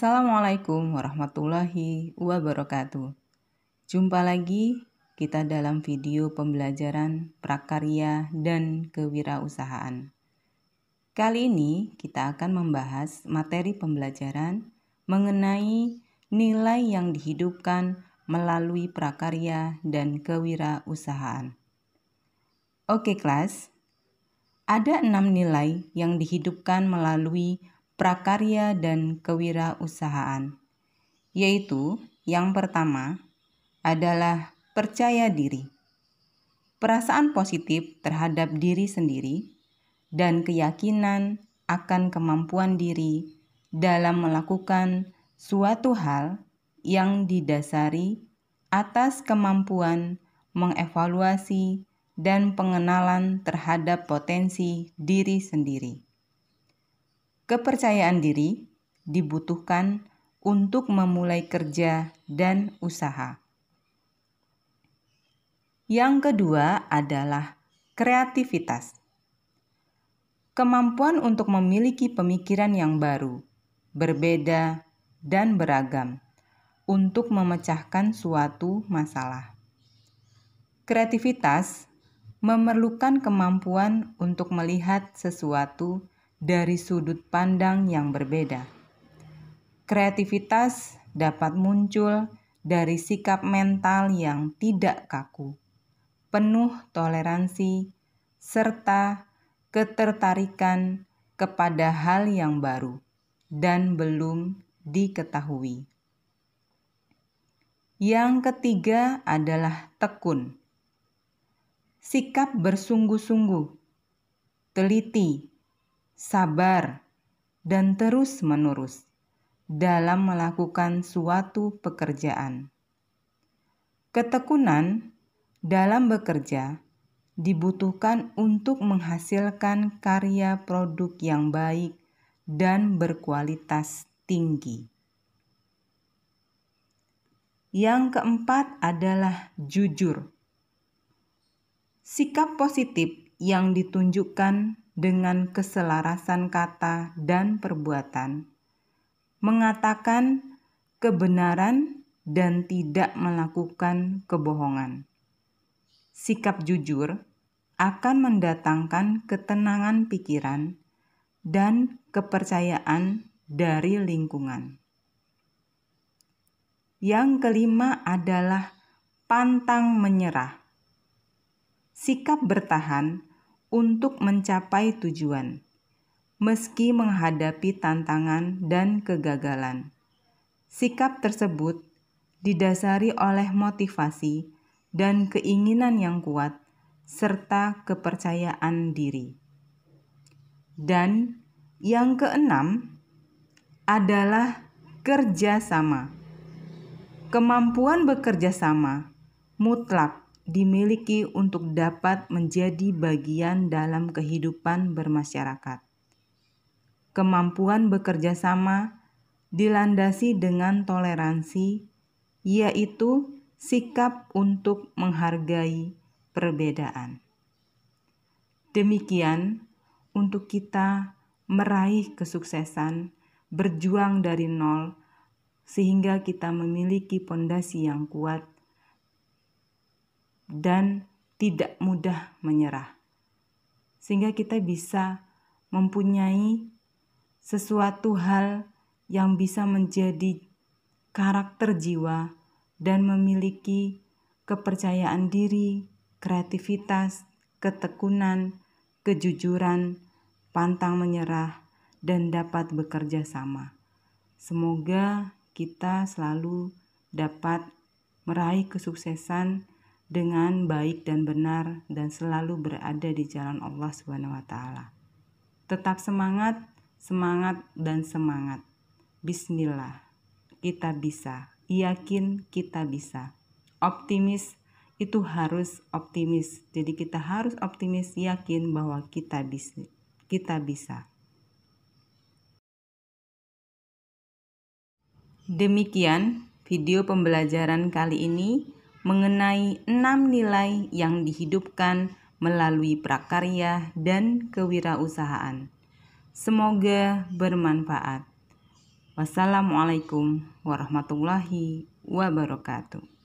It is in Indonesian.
Assalamualaikum warahmatullahi wabarakatuh. Jumpa lagi kita dalam video pembelajaran prakarya dan kewirausahaan. Kali ini kita akan membahas materi pembelajaran mengenai nilai yang dihidupkan melalui prakarya dan kewirausahaan. Oke kelas, ada enam nilai yang dihidupkan melalui prakarya, dan kewirausahaan, yaitu yang pertama adalah percaya diri, perasaan positif terhadap diri sendiri, dan keyakinan akan kemampuan diri dalam melakukan suatu hal yang didasari atas kemampuan mengevaluasi dan pengenalan terhadap potensi diri sendiri kepercayaan diri dibutuhkan untuk memulai kerja dan usaha. Yang kedua adalah kreativitas. Kemampuan untuk memiliki pemikiran yang baru, berbeda, dan beragam untuk memecahkan suatu masalah. Kreativitas memerlukan kemampuan untuk melihat sesuatu dari sudut pandang yang berbeda. Kreativitas dapat muncul dari sikap mental yang tidak kaku, penuh toleransi, serta ketertarikan kepada hal yang baru dan belum diketahui. Yang ketiga adalah tekun. Sikap bersungguh-sungguh, teliti, sabar, dan terus-menerus dalam melakukan suatu pekerjaan. Ketekunan dalam bekerja dibutuhkan untuk menghasilkan karya produk yang baik dan berkualitas tinggi. Yang keempat adalah jujur. Sikap positif yang ditunjukkan dengan keselarasan kata dan perbuatan, mengatakan kebenaran dan tidak melakukan kebohongan. Sikap jujur akan mendatangkan ketenangan pikiran dan kepercayaan dari lingkungan. Yang kelima adalah pantang menyerah. Sikap bertahan untuk mencapai tujuan, meski menghadapi tantangan dan kegagalan. Sikap tersebut didasari oleh motivasi dan keinginan yang kuat, serta kepercayaan diri. Dan yang keenam adalah kerjasama. Kemampuan bekerja sama mutlak dimiliki untuk dapat menjadi bagian dalam kehidupan bermasyarakat. Kemampuan bekerja sama dilandasi dengan toleransi, yaitu sikap untuk menghargai perbedaan. Demikian untuk kita meraih kesuksesan, berjuang dari nol, sehingga kita memiliki pondasi yang kuat dan tidak mudah menyerah, sehingga kita bisa mempunyai sesuatu hal yang bisa menjadi karakter jiwa dan memiliki kepercayaan diri, kreativitas, ketekunan, kejujuran, pantang menyerah, dan dapat bekerja sama. Semoga kita selalu dapat meraih kesuksesan dengan baik dan benar dan selalu berada di jalan Allah Subhanahu wa taala. Tetap semangat, semangat dan semangat. Bismillah. Kita bisa. Yakin kita bisa. Optimis itu harus optimis. Jadi kita harus optimis, yakin bahwa kita bisa. Kita bisa. Demikian video pembelajaran kali ini mengenai enam nilai yang dihidupkan melalui prakarya dan kewirausahaan. Semoga bermanfaat. Wassalamualaikum warahmatullahi wabarakatuh.